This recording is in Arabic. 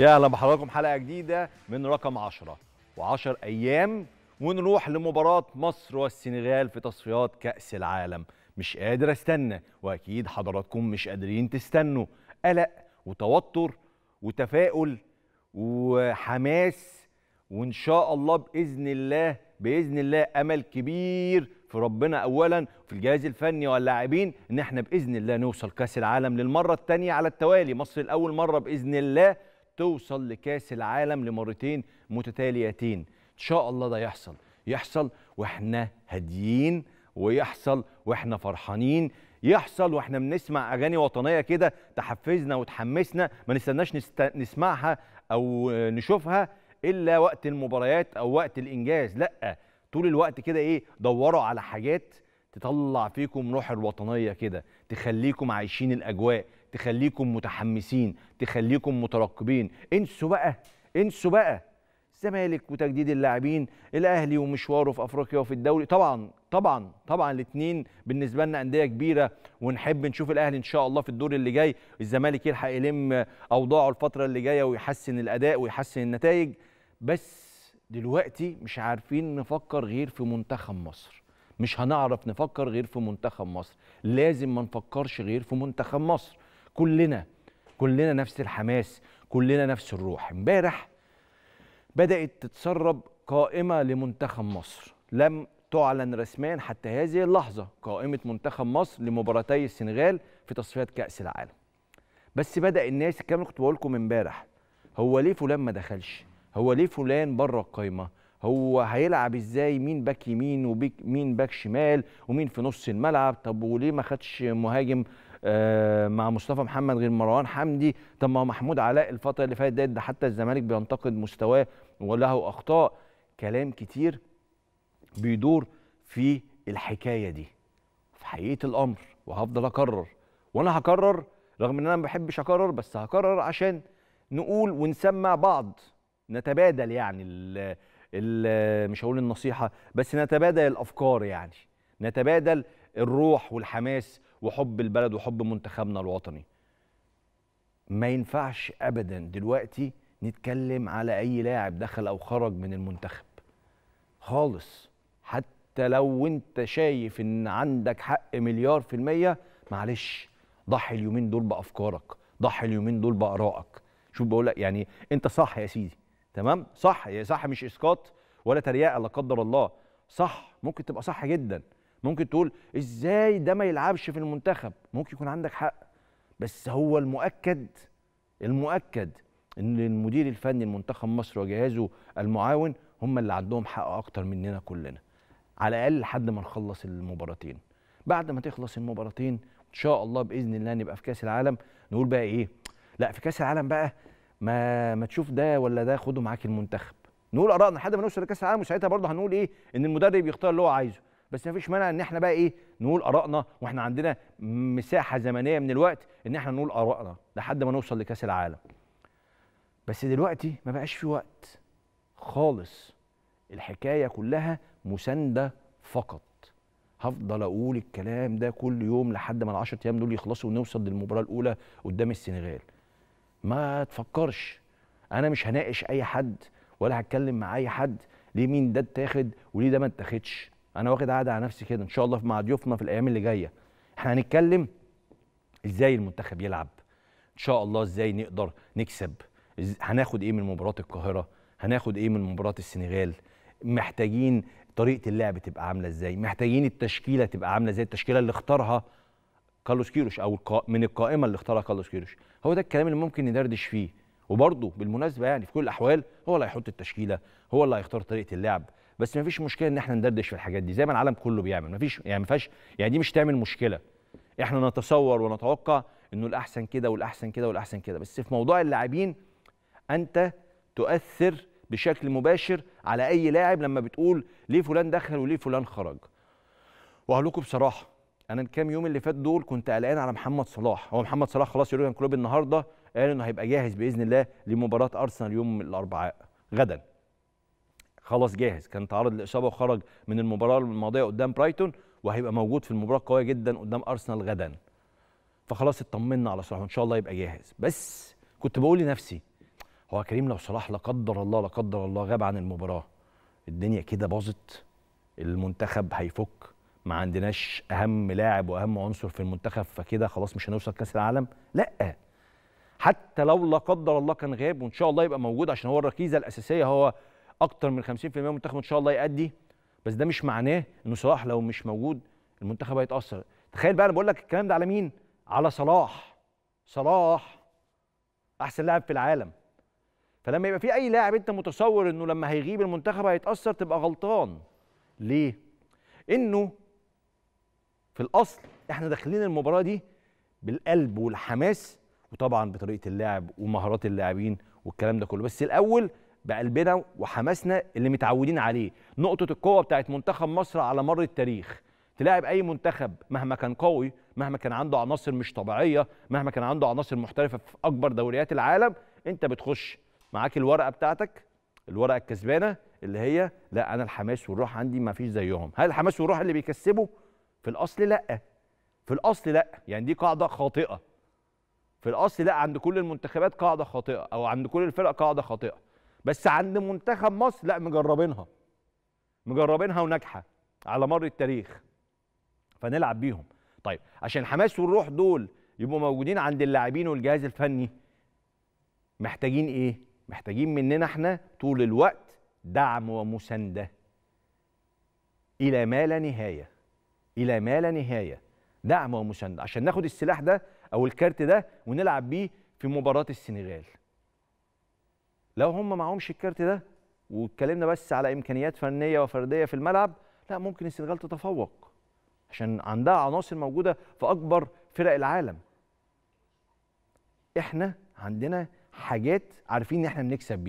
يا اهلا بحضراتكم حلقه جديده من رقم 10 و10 ايام ونروح لمباراه مصر والسنغال في تصفيات كاس العالم مش قادر استنى واكيد حضراتكم مش قادرين تستنوا قلق وتوتر وتفاؤل وحماس وان شاء الله باذن الله باذن الله امل كبير في ربنا اولا في الجهاز الفني واللاعبين ان احنا باذن الله نوصل كاس العالم للمره الثانيه على التوالي مصر الاول مره باذن الله توصل لكاس العالم لمرتين متتاليتين ان شاء الله ده يحصل يحصل واحنا هاديين ويحصل واحنا فرحانين يحصل واحنا بنسمع اغاني وطنيه كده تحفزنا وتحمسنا ما نستناش نست... نسمعها او نشوفها الا وقت المباريات او وقت الانجاز لا طول الوقت كده ايه دوروا على حاجات تطلع فيكم روح الوطنيه كده تخليكم عايشين الاجواء تخليكم متحمسين تخليكم مترقبين انسوا بقى انسوا بقى الزمالك وتجديد اللاعبين الاهلي ومشواره في افريقيا وفي الدوري طبعا طبعا طبعا الاثنين بالنسبه لنا انديه كبيره ونحب نشوف الاهلي ان شاء الله في الدور اللي جاي الزمالك يلحق يلم اوضاعه الفتره اللي جايه ويحسن الاداء ويحسن النتائج بس دلوقتي مش عارفين نفكر غير في منتخب مصر مش هنعرف نفكر غير في منتخب مصر لازم ما نفكرش غير في منتخب مصر كلنا كلنا نفس الحماس كلنا نفس الروح امبارح بدات تتسرب قائمه لمنتخب مصر لم تعلن رسميا حتى هذه اللحظه قائمه منتخب مصر لمباراتي السنغال في تصفيات كاس العالم بس بدا الناس الكلام كنت بقول لكم امبارح هو ليه فلان ما دخلش هو ليه فلان بره القايمه هو هيلعب ازاي مين باك يمين ومين باك شمال ومين في نص الملعب طب وليه ما خدش مهاجم آه، مع مصطفى محمد غير مروان حمدي طب ما محمود علاء الفتره اللي فاتت ده حتى الزمالك بينتقد مستواه وله اخطاء كلام كتير بيدور في الحكايه دي في حقيقه الامر وهفضل اكرر وانا هكرر رغم ان انا ما بحبش اكرر بس هكرر عشان نقول ونسمع بعض نتبادل يعني مش هقول النصيحه بس نتبادل الافكار يعني نتبادل الروح والحماس وحب البلد وحب منتخبنا الوطني ما ينفعش ابدا دلوقتي نتكلم على اي لاعب دخل او خرج من المنتخب خالص حتى لو انت شايف ان عندك حق مليار في المية معلش ضحي اليومين دول بافكارك ضحي اليومين دول بارائك شوف بقول لك يعني انت صح يا سيدي تمام صح يا صح مش اسقاط ولا تريقه لا قدر الله صح ممكن تبقى صح جدا ممكن تقول ازاي ده ما يلعبش في المنتخب ممكن يكون عندك حق بس هو المؤكد المؤكد ان المدير الفني لمنتخب مصر وجهازه المعاون هم اللي عندهم حق اكتر مننا كلنا على الاقل لحد ما نخلص المباراتين بعد ما تخلص المباراتين ان شاء الله باذن الله نبقى في كاس العالم نقول بقى ايه لا في كاس العالم بقى ما ما تشوف ده ولا ده خده معاك المنتخب نقول ارائنا لحد ما نوصل لكاس العالم وساعتها برضه هنقول ايه ان المدرب يختار اللي هو عايزه بس ما فيش مانع ان احنا بقى ايه نقول ارائنا واحنا عندنا مساحه زمنيه من الوقت ان احنا نقول ارائنا لحد ما نوصل لكاس العالم بس دلوقتي ما بقاش في وقت خالص الحكايه كلها مسانده فقط هفضل اقول الكلام ده كل يوم لحد ما ال 10 ايام دول يخلصوا ونوصل للمباراه الاولى قدام السنغال ما تفكرش انا مش هناقش اي حد ولا هتكلم مع اي حد ليه مين ده اتاخد وليه ده ما اتاخدش انا واخد عاده على نفسي كده ان شاء الله مع ضيوفنا في الايام اللي جايه احنا هنتكلم ازاي المنتخب يلعب ان شاء الله ازاي نقدر نكسب هناخد ايه من مباراه القاهره هناخد ايه من مباراه السنغال محتاجين طريقه اللعب تبقى عامله ازاي محتاجين التشكيله تبقى عامله ازاي التشكيله اللي اختارها كارلوس كيروش او من القائمه اللي اختارها كارلوس كيروش هو ده الكلام اللي ممكن ندردش فيه وبرضه بالمناسبه يعني في كل الاحوال هو اللي هيحط التشكيله هو اللي هيختار طريقه اللعب بس ما فيش مشكله ان احنا ندردش في الحاجات دي زي ما العالم كله بيعمل ما فيش يعني ما فيهاش يعني دي مش تعمل مشكله احنا نتصور ونتوقع انه الاحسن كده والاحسن كده والاحسن كده بس في موضوع اللاعبين انت تؤثر بشكل مباشر على اي لاعب لما بتقول ليه فلان دخل وليه فلان خرج وهقول لكم بصراحه انا الكام يوم اللي فات دول كنت قلقان على محمد صلاح هو محمد صلاح خلاص يورجن كلوب النهارده قال انه هيبقى جاهز باذن الله لمباراه ارسنال يوم الاربعاء غدا خلاص جاهز كان تعرض لاصابه وخرج من المباراه الماضيه قدام برايتون وهيبقى موجود في المباراه القويه جدا قدام ارسنال غدا فخلاص اطمنا على صلاح وان شاء الله يبقى جاهز بس كنت بقول لنفسي هو كريم لو صلاح لا قدر الله لا قدر الله غاب عن المباراه الدنيا كده باظت المنتخب هيفك ما عندناش اهم لاعب واهم عنصر في المنتخب فكده خلاص مش هنوصل كاس العالم لا حتى لو لا قدر الله كان غاب وان شاء الله يبقى موجود عشان هو الركيزه الاساسيه هو اكتر من 50% من المنتخب ان شاء الله يأدي بس ده مش معناه انه صلاح لو مش موجود المنتخب هيتاثر تخيل بقى انا بقول لك الكلام ده على مين على صلاح صلاح احسن لاعب في العالم فلما يبقى في اي لاعب انت متصور انه لما هيغيب المنتخب هيتاثر تبقى غلطان ليه انه في الاصل احنا داخلين المباراه دي بالقلب والحماس وطبعا بطريقه اللعب ومهارات اللاعبين والكلام ده كله بس الاول بقلبنا وحماسنا اللي متعودين عليه نقطه القوه بتاعت منتخب مصر على مر التاريخ تلاعب اي منتخب مهما كان قوي مهما كان عنده عناصر مش طبيعيه مهما كان عنده عناصر محترفه في اكبر دوريات العالم انت بتخش معاك الورقه بتاعتك الورقه الكسبانه اللي هي لا انا الحماس والروح عندي ما فيش زيهم هل الحماس والروح اللي بيكسبه في الاصل لا في الاصل لا يعني دي قاعده خاطئه في الاصل لا عند كل المنتخبات قاعده خاطئه او عند كل الفرق قاعده خاطئه بس عند منتخب مصر لا مجربينها مجربينها وناجحه على مر التاريخ فنلعب بيهم طيب عشان حماس والروح دول يبقوا موجودين عند اللاعبين والجهاز الفني محتاجين ايه محتاجين مننا احنا طول الوقت دعم ومسانده الى ما لا نهايه الى ما لا نهايه دعم ومساند عشان ناخد السلاح ده او الكارت ده ونلعب بيه في مباراه السنغال لو هم معهمش الكارت ده واتكلمنا بس على امكانيات فنيه وفرديه في الملعب لا ممكن السنغال تتفوق عشان عندها عناصر موجوده في اكبر فرق العالم احنا عندنا حاجات عارفين ان احنا بنكسب بيها